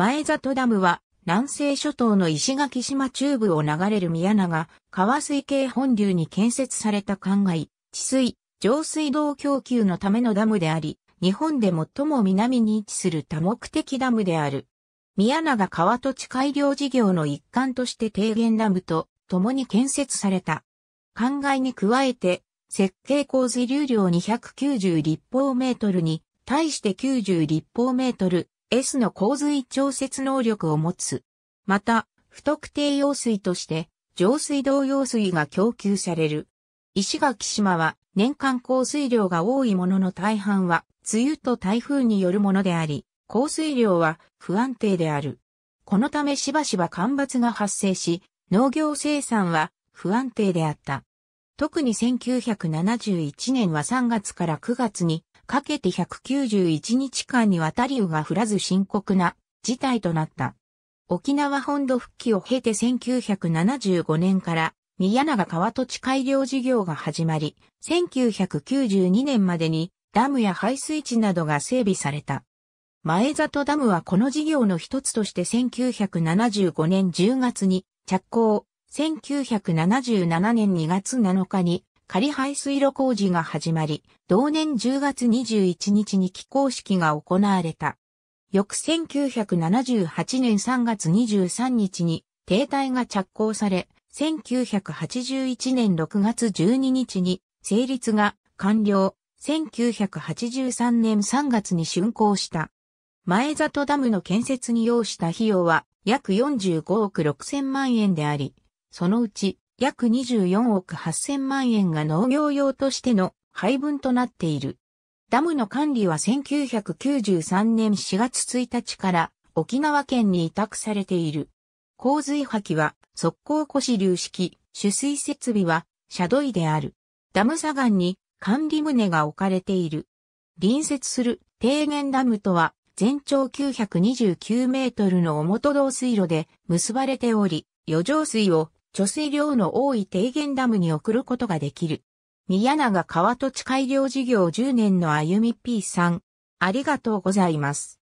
前里ダムは南西諸島の石垣島中部を流れる宮長、川水系本流に建設された灌漑、治水、上水道供給のためのダムであり、日本で最も南に位置する多目的ダムである。宮長川土地改良事業の一環として低減ダムと共に建設された。灌漑に加えて、設計洪水流量290立方メートルに、対して90立方メートル、S の洪水調節能力を持つ。また、不特定用水として、上水道用水が供給される。石垣島は年間降水量が多いものの大半は梅雨と台風によるものであり、降水量は不安定である。このためしばしば干ばつが発生し、農業生産は不安定であった。特に1971年は3月から9月にかけて191日間にわたり雨が降らず深刻な事態となった。沖縄本土復帰を経て1975年から宮永川土地改良事業が始まり、1992年までにダムや排水池などが整備された。前里ダムはこの事業の一つとして1975年10月に着工、1977年2月7日に仮排水路工事が始まり、同年10月21日に起工式が行われた。翌1978年3月23日に停滞が着工され、1981年6月12日に成立が完了、1983年3月に竣工した。前里ダムの建設に要した費用は約45億6千万円であり、そのうち約24億8000万円が農業用としての配分となっている。ダムの管理は1993年4月1日から沖縄県に委託されている。洪水破棄は速攻腰流式、取水設備はシャドイである。ダム左岸に管理棟が置かれている。隣接する低原ダムとは全長929メートルの表道水路で結ばれており、余剰水を貯水量の多い低減ダムに送ることができる。宮永川土地改良事業10年の歩み P さん、ありがとうございます。